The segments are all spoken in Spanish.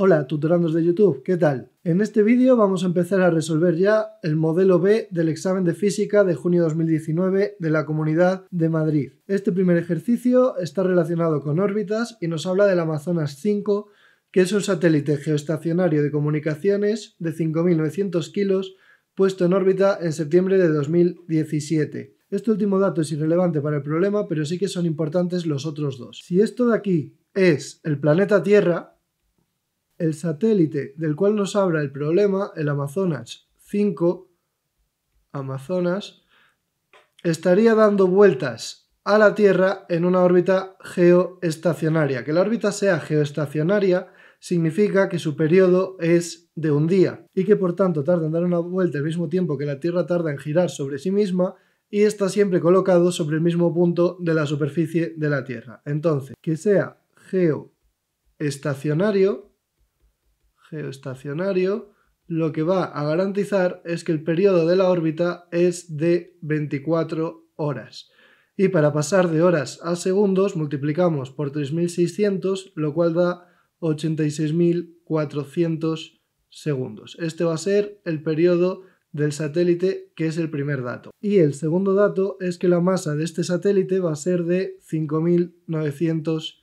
Hola, tutorandos de YouTube, ¿qué tal? En este vídeo vamos a empezar a resolver ya el modelo B del examen de física de junio 2019 de la Comunidad de Madrid. Este primer ejercicio está relacionado con órbitas y nos habla del Amazonas 5, que es un satélite geoestacionario de comunicaciones de 5.900 kilos puesto en órbita en septiembre de 2017. Este último dato es irrelevante para el problema, pero sí que son importantes los otros dos. Si esto de aquí es el planeta Tierra, el satélite del cual nos habla el problema, el Amazonas 5, Amazonas, estaría dando vueltas a la Tierra en una órbita geoestacionaria. Que la órbita sea geoestacionaria significa que su periodo es de un día y que por tanto tarda en dar una vuelta al mismo tiempo que la Tierra tarda en girar sobre sí misma y está siempre colocado sobre el mismo punto de la superficie de la Tierra. Entonces, que sea geoestacionario geoestacionario, lo que va a garantizar es que el periodo de la órbita es de 24 horas. Y para pasar de horas a segundos multiplicamos por 3600, lo cual da 86400 segundos. Este va a ser el periodo del satélite, que es el primer dato. Y el segundo dato es que la masa de este satélite va a ser de 5900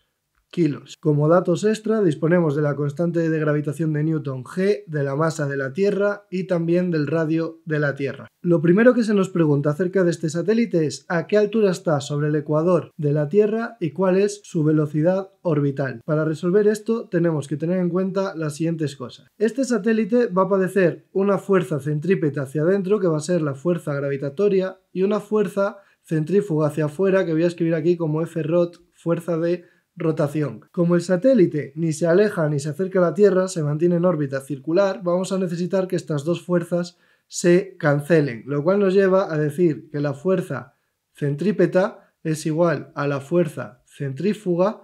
como datos extra, disponemos de la constante de gravitación de Newton G, de la masa de la Tierra y también del radio de la Tierra. Lo primero que se nos pregunta acerca de este satélite es a qué altura está sobre el ecuador de la Tierra y cuál es su velocidad orbital. Para resolver esto tenemos que tener en cuenta las siguientes cosas. Este satélite va a padecer una fuerza centrípeta hacia adentro que va a ser la fuerza gravitatoria y una fuerza centrífuga hacia afuera que voy a escribir aquí como F-ROT, fuerza de rotación. Como el satélite ni se aleja ni se acerca a la Tierra, se mantiene en órbita circular, vamos a necesitar que estas dos fuerzas se cancelen, lo cual nos lleva a decir que la fuerza centrípeta es igual a la fuerza centrífuga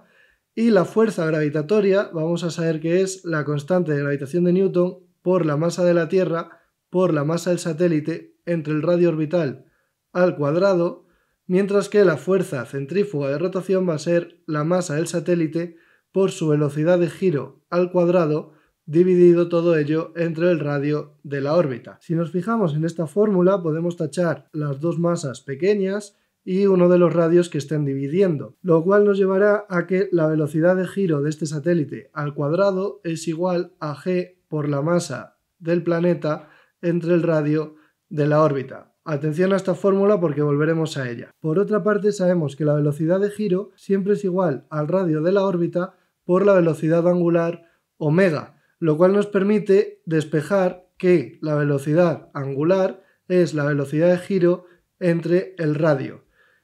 y la fuerza gravitatoria vamos a saber que es la constante de gravitación de Newton por la masa de la Tierra por la masa del satélite entre el radio orbital al cuadrado mientras que la fuerza centrífuga de rotación va a ser la masa del satélite por su velocidad de giro al cuadrado dividido todo ello entre el radio de la órbita. Si nos fijamos en esta fórmula podemos tachar las dos masas pequeñas y uno de los radios que estén dividiendo, lo cual nos llevará a que la velocidad de giro de este satélite al cuadrado es igual a g por la masa del planeta entre el radio de la órbita. Atención a esta fórmula porque volveremos a ella. Por otra parte, sabemos que la velocidad de giro siempre es igual al radio de la órbita por la velocidad angular omega, lo cual nos permite despejar que la velocidad angular es la velocidad de giro entre el radio.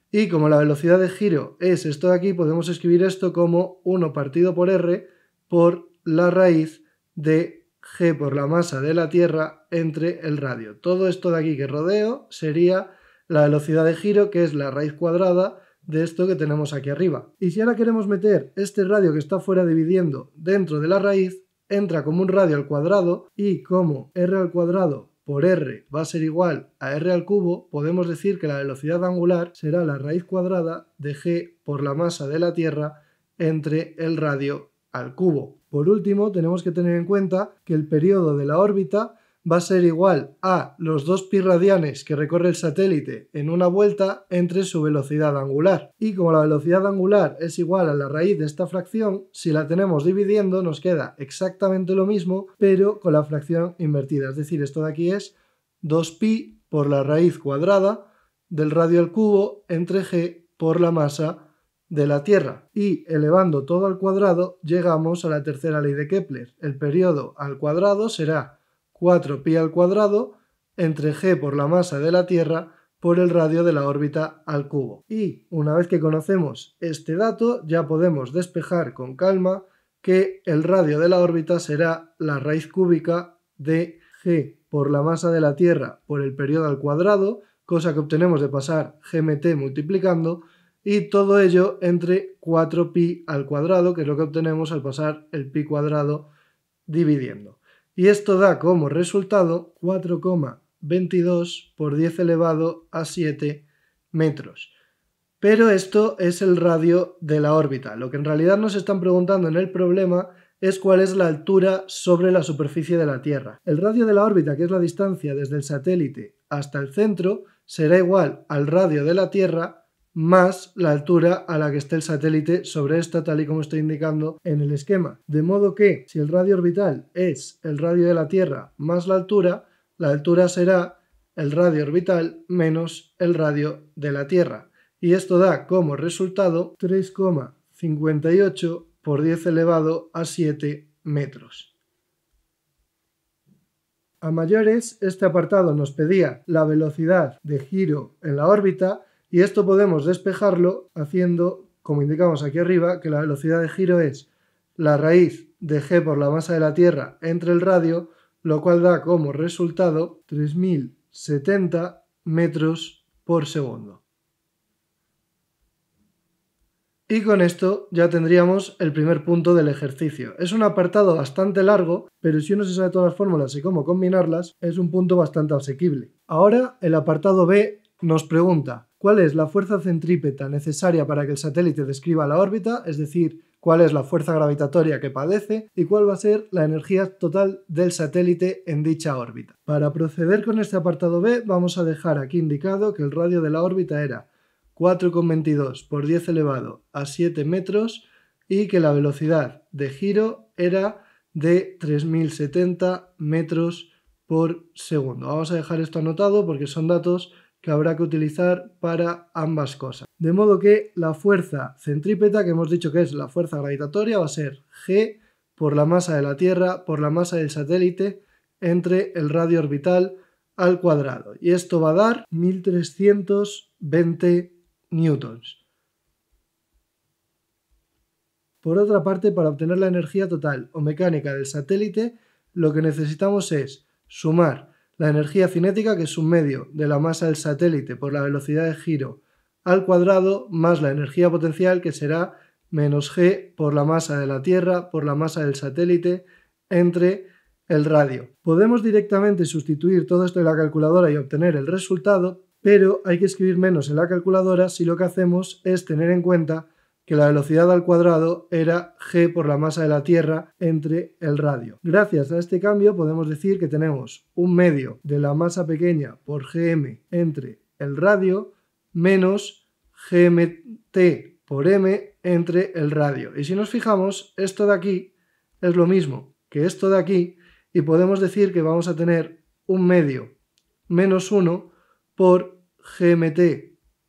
Y como la velocidad de giro es esto de aquí, podemos escribir esto como 1 partido por r por la raíz de g por la masa de la Tierra entre el radio. Todo esto de aquí que rodeo sería la velocidad de giro, que es la raíz cuadrada de esto que tenemos aquí arriba. Y si ahora queremos meter este radio que está fuera dividiendo dentro de la raíz, entra como un radio al cuadrado y como r al cuadrado por r va a ser igual a r al cubo, podemos decir que la velocidad angular será la raíz cuadrada de g por la masa de la Tierra entre el radio al cubo. Por último, tenemos que tener en cuenta que el periodo de la órbita va a ser igual a los 2 pi radianes que recorre el satélite en una vuelta entre su velocidad angular. Y como la velocidad angular es igual a la raíz de esta fracción, si la tenemos dividiendo nos queda exactamente lo mismo, pero con la fracción invertida. Es decir, esto de aquí es 2pi por la raíz cuadrada del radio al cubo entre g por la masa de la Tierra y elevando todo al cuadrado llegamos a la tercera ley de Kepler. El periodo al cuadrado será 4 pi al cuadrado entre g por la masa de la Tierra por el radio de la órbita al cubo. Y una vez que conocemos este dato ya podemos despejar con calma que el radio de la órbita será la raíz cúbica de g por la masa de la Tierra por el periodo al cuadrado, cosa que obtenemos de pasar gmt multiplicando y todo ello entre 4pi al cuadrado, que es lo que obtenemos al pasar el pi cuadrado dividiendo. Y esto da como resultado 4,22 por 10 elevado a 7 metros. Pero esto es el radio de la órbita. Lo que en realidad nos están preguntando en el problema es cuál es la altura sobre la superficie de la Tierra. El radio de la órbita, que es la distancia desde el satélite hasta el centro, será igual al radio de la Tierra más la altura a la que esté el satélite sobre esta, tal y como estoy indicando en el esquema. De modo que si el radio orbital es el radio de la Tierra más la altura, la altura será el radio orbital menos el radio de la Tierra. Y esto da como resultado 3,58 por 10 elevado a 7 metros. A mayores, este apartado nos pedía la velocidad de giro en la órbita y esto podemos despejarlo haciendo, como indicamos aquí arriba, que la velocidad de giro es la raíz de g por la masa de la Tierra entre el radio, lo cual da como resultado 3070 metros por segundo. Y con esto ya tendríamos el primer punto del ejercicio. Es un apartado bastante largo, pero si uno se sabe todas las fórmulas y cómo combinarlas, es un punto bastante asequible. Ahora el apartado B nos pregunta, cuál es la fuerza centrípeta necesaria para que el satélite describa la órbita, es decir, cuál es la fuerza gravitatoria que padece y cuál va a ser la energía total del satélite en dicha órbita. Para proceder con este apartado B vamos a dejar aquí indicado que el radio de la órbita era 4,22 por 10 elevado a 7 metros y que la velocidad de giro era de 3070 metros por segundo. Vamos a dejar esto anotado porque son datos que habrá que utilizar para ambas cosas. De modo que la fuerza centrípeta, que hemos dicho que es la fuerza gravitatoria, va a ser G por la masa de la Tierra, por la masa del satélite, entre el radio orbital al cuadrado. Y esto va a dar 1320 newtons. Por otra parte, para obtener la energía total o mecánica del satélite, lo que necesitamos es sumar la energía cinética, que es un medio de la masa del satélite por la velocidad de giro al cuadrado, más la energía potencial, que será menos g por la masa de la Tierra, por la masa del satélite, entre el radio. Podemos directamente sustituir todo esto en la calculadora y obtener el resultado, pero hay que escribir menos en la calculadora si lo que hacemos es tener en cuenta que la velocidad al cuadrado era g por la masa de la Tierra entre el radio. Gracias a este cambio podemos decir que tenemos un medio de la masa pequeña por gm entre el radio menos gmt por m entre el radio. Y si nos fijamos, esto de aquí es lo mismo que esto de aquí y podemos decir que vamos a tener un medio menos 1 por gmt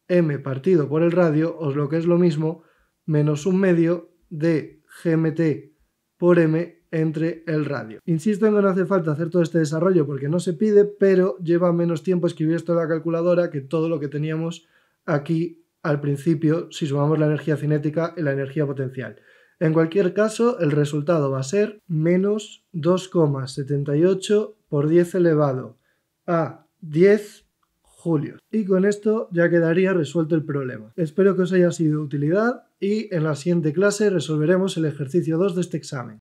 m partido por el radio, o lo que es lo mismo menos un medio de GMT por m entre el radio. Insisto en que no hace falta hacer todo este desarrollo porque no se pide, pero lleva menos tiempo escribir esto en la calculadora que todo lo que teníamos aquí al principio si sumamos la energía cinética y la energía potencial. En cualquier caso, el resultado va a ser menos 2,78 por 10 elevado a 10 y con esto ya quedaría resuelto el problema. Espero que os haya sido de utilidad y en la siguiente clase resolveremos el ejercicio 2 de este examen.